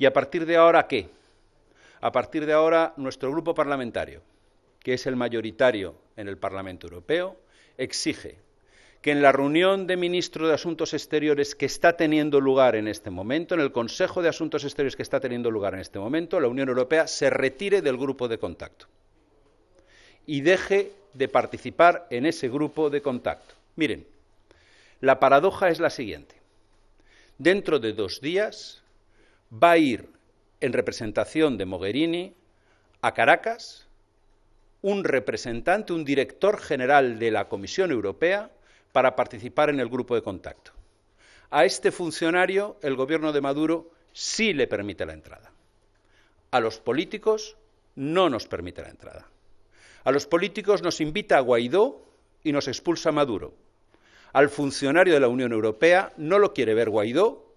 ¿Y a partir de ahora qué? A partir de ahora nuestro grupo parlamentario, que es el mayoritario en el Parlamento Europeo, exige que en la reunión de ministros de Asuntos Exteriores que está teniendo lugar en este momento, en el Consejo de Asuntos Exteriores que está teniendo lugar en este momento, la Unión Europea se retire del grupo de contacto y deje de participar en ese grupo de contacto. Miren, la paradoja es la siguiente. Dentro de dos días, va a ir en representación de Mogherini a Caracas un representante, un director general de la Comisión Europea para participar en el grupo de contacto. A este funcionario el gobierno de Maduro sí le permite la entrada. A los políticos no nos permite la entrada. A los políticos nos invita a Guaidó y nos expulsa Maduro. Al funcionario de la Unión Europea no lo quiere ver Guaidó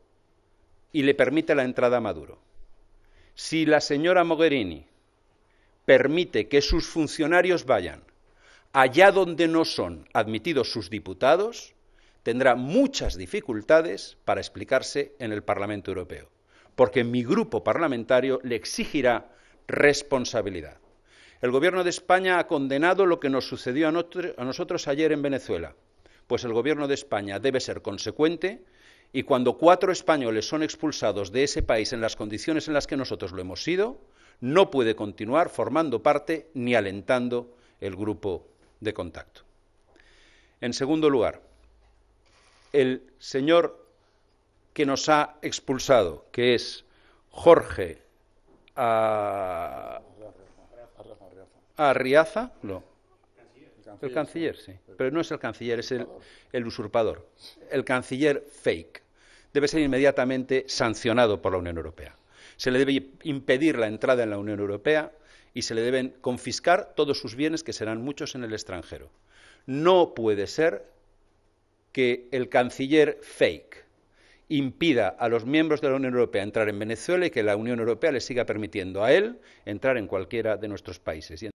y le permite la entrada a Maduro. Si la señora Mogherini permite que sus funcionarios vayan allá donde no son admitidos sus diputados, tendrá muchas dificultades para explicarse en el Parlamento Europeo, porque mi grupo parlamentario le exigirá responsabilidad. El Gobierno de España ha condenado lo que nos sucedió a, nosotros ayer en Venezuela, pues el Gobierno de España debe ser consecuente y cuando cuatro españoles son expulsados de ese país en las condiciones en las que nosotros lo hemos sido, no puede continuar formando parte ni alentando el grupo de contacto. En segundo lugar, el señor que nos ha expulsado, que es Jorge Arriaza, no. El canciller, sí. Pero no es el canciller, es el usurpador. El canciller fake debe ser inmediatamente sancionado por la Unión Europea. Se le debe impedir la entrada en la Unión Europea y se le deben confiscar todos sus bienes, que serán muchos en el extranjero. No puede ser que el canciller fake impida a los miembros de la Unión Europea entrar en Venezuela y que la Unión Europea le siga permitiendo a él entrar en cualquiera de nuestros países.